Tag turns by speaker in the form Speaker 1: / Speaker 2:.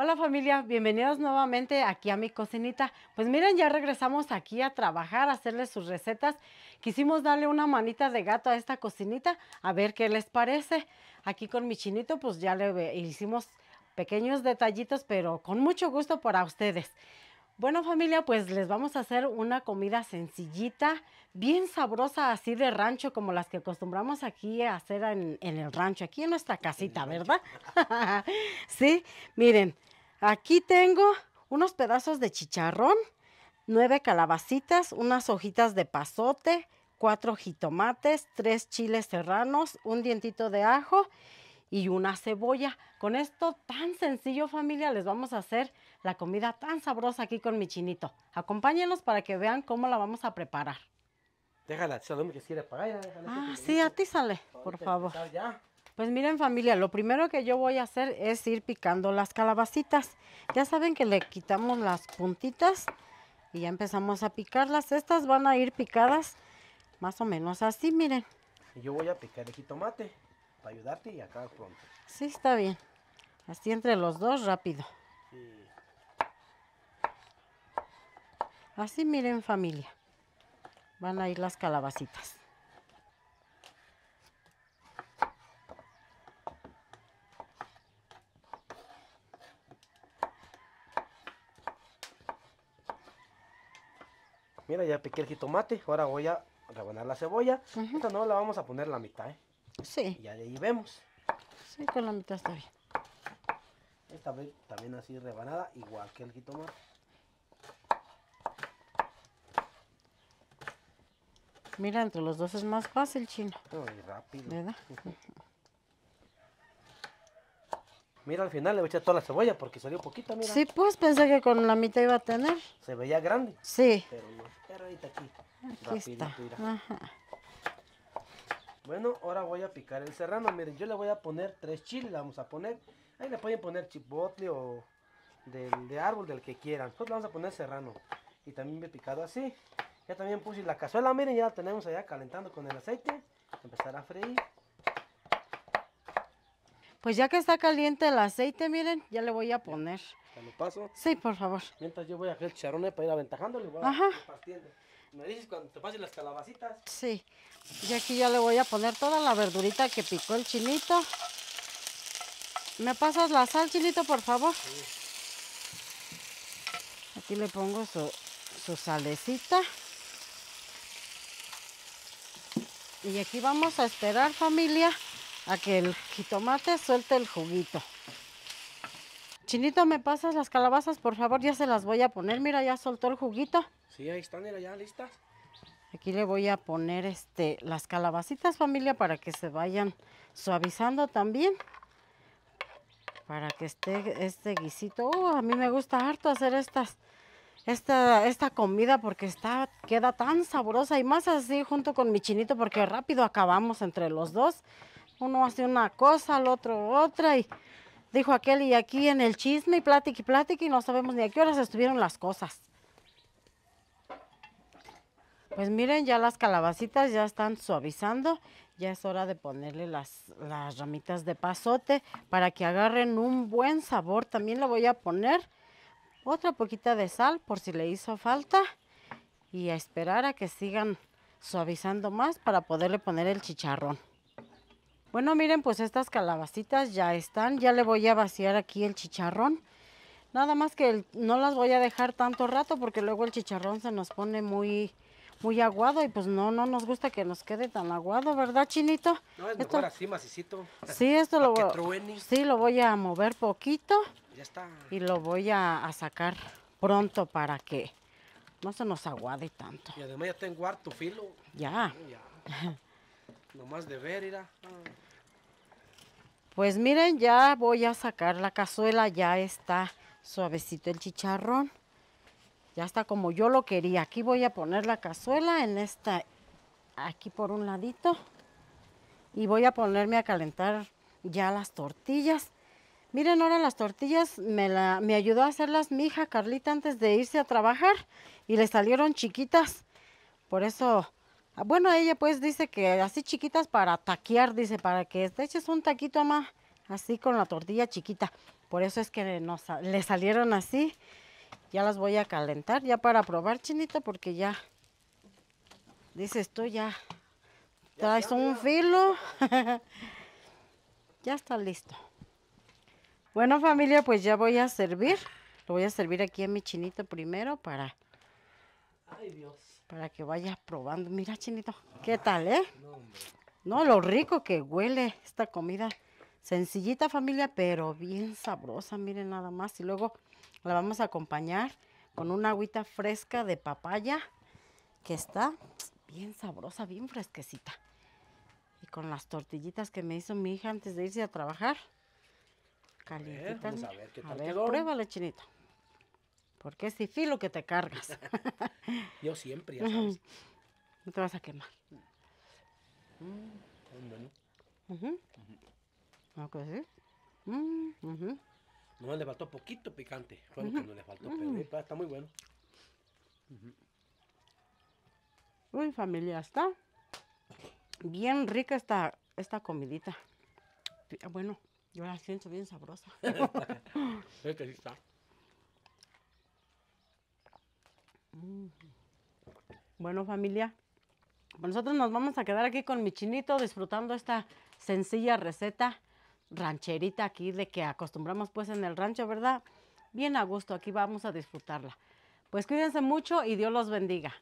Speaker 1: Hola familia, bienvenidos nuevamente aquí a mi cocinita. Pues miren, ya regresamos aquí a trabajar, a hacerles sus recetas. Quisimos darle una manita de gato a esta cocinita, a ver qué les parece. Aquí con mi chinito, pues ya le hicimos pequeños detallitos, pero con mucho gusto para ustedes. Bueno familia, pues les vamos a hacer una comida sencillita, bien sabrosa, así de rancho, como las que acostumbramos aquí a hacer en, el rancho, aquí en nuestra casita, ¿verdad? sí, miren, Aquí tengo unos pedazos de chicharrón, nueve calabacitas, unas hojitas de pasote, cuatro jitomates, tres chiles serranos, un dientito de ajo y una cebolla. Con esto tan sencillo familia les vamos a hacer la comida tan sabrosa aquí con mi chinito. Acompáñenos para que vean cómo la vamos a preparar.
Speaker 2: Déjala, si que
Speaker 1: Ah, sí, a ti sale, por favor. Pues miren familia, lo primero que yo voy a hacer es ir picando las calabacitas. Ya saben que le quitamos las puntitas y ya empezamos a picarlas. Estas van a ir picadas más o menos así, miren.
Speaker 2: yo voy a picar el jitomate para ayudarte y acá pronto.
Speaker 1: Sí, está bien. Así entre los dos, rápido. Así miren familia, van a ir las calabacitas.
Speaker 2: Mira, ya piqué el jitomate, ahora voy a rebanar la cebolla. Esta no la vamos a poner la mitad, ¿eh? Sí. ya ahí vemos.
Speaker 1: Sí, con la mitad está bien.
Speaker 2: Esta vez también así rebanada, igual que el jitomate.
Speaker 1: Mira, entre los dos es más fácil, chino. Muy rápido. ¿Verdad?
Speaker 2: Mira, al final le echar toda la cebolla porque salió poquita, mira. Sí,
Speaker 1: pues pensé que con la mitad iba a tener.
Speaker 2: Se veía grande. Sí. Pero no, pero ahorita aquí. Aquí Mira. Bueno, ahora voy a picar el serrano. Miren, yo le voy a poner tres chiles, vamos a poner. Ahí le pueden poner chipotle o del, de árbol, del que quieran. Nosotros pues le vamos a poner serrano. Y también me he picado así. Ya también puse la cazuela, miren, ya la tenemos allá calentando con el aceite. Empezar a freír.
Speaker 1: Pues ya que está caliente el aceite, miren, ya le voy a poner. ¿Te lo paso? Sí, por favor. Mientras yo
Speaker 2: voy a hacer chicharrón para ir aventajándole, Ajá. partiendo. Me dices cuando te pasen las calabacitas.
Speaker 1: Sí. Y aquí ya le voy a poner toda la verdurita que picó el chinito. ¿Me pasas la sal, chinito, por favor? Sí. Aquí le pongo su, su salecita. Y aquí vamos a esperar, familia a que el jitomate suelte el juguito. Chinito, ¿me pasas las calabazas, por favor? Ya se las voy a poner. Mira, ya soltó el juguito.
Speaker 2: Sí, ahí están, ya listas.
Speaker 1: Aquí le voy a poner este, las calabacitas, familia, para que se vayan suavizando también. Para que esté este guisito. Oh, a mí me gusta harto hacer estas, esta, esta comida porque está, queda tan sabrosa. Y más así junto con mi chinito porque rápido acabamos entre los dos. Uno hace una cosa, el otro otra y dijo aquel y aquí en el chisme y plática y plática y no sabemos ni a qué horas estuvieron las cosas. Pues miren, ya las calabacitas ya están suavizando. Ya es hora de ponerle las, las ramitas de pasote para que agarren un buen sabor. También le voy a poner otra poquita de sal por si le hizo falta y a esperar a que sigan suavizando más para poderle poner el chicharrón. Bueno, miren, pues estas calabacitas ya están. Ya le voy a vaciar aquí el chicharrón. Nada más que no las voy a dejar tanto rato porque luego el chicharrón se nos pone muy, muy aguado y pues no, no nos gusta que nos quede tan aguado, ¿verdad, Chinito? No, es esto, mejor así,
Speaker 2: macicito. Sí, esto lo
Speaker 1: voy, a mover poquito. Ya está. Y lo voy a, a, sacar pronto para que no se nos aguade tanto.
Speaker 2: Y además ya tengo harto filo. ya. Nomás de ver, irá.
Speaker 1: Pues miren, ya voy a sacar la cazuela, ya está suavecito el chicharrón. Ya está como yo lo quería. Aquí voy a poner la cazuela en esta, aquí por un ladito. Y voy a ponerme a calentar ya las tortillas. Miren, ahora las tortillas me, la, me ayudó a hacerlas mi hija Carlita antes de irse a trabajar y le salieron chiquitas. Por eso Ah, bueno, ella pues dice que así chiquitas para taquear, dice, para que te eches un taquito más, así con la tortilla chiquita. Por eso es que le salieron así. Ya las voy a calentar, ya para probar, chinita, porque ya, dices tú, ya traes un filo. ya está listo. Bueno, familia, pues ya voy a servir. Lo voy a servir aquí a mi chinito primero para... Ay, Dios para que vayas probando. Mira, chinito, ¿qué tal, eh? No, lo rico que huele esta comida. Sencillita familia, pero bien sabrosa, miren nada más. Y luego la vamos a acompañar con una agüita fresca de papaya que está bien sabrosa, bien fresquecita. Y con las tortillitas que me hizo mi hija antes de irse a trabajar. Calientitas. A ver, a ver, a pruébale, chinito porque es difícil lo que te cargas. Yo
Speaker 2: siempre, ya sabes.
Speaker 1: No te vas a quemar. Mm, pues bueno. Uh -huh. sí. Mm,
Speaker 2: no le faltó poquito picante. Fue lo que no le faltó, pero mm. está muy bueno.
Speaker 1: Uy, familia, está bien rica esta, esta comidita. Bueno, yo la siento bien sabrosa. es que sí está. Bueno, familia, pues nosotros nos vamos a quedar aquí con mi chinito disfrutando esta sencilla receta rancherita aquí de que acostumbramos pues en el rancho, ¿verdad? Bien a gusto, aquí vamos a disfrutarla. Pues cuídense mucho y Dios los bendiga.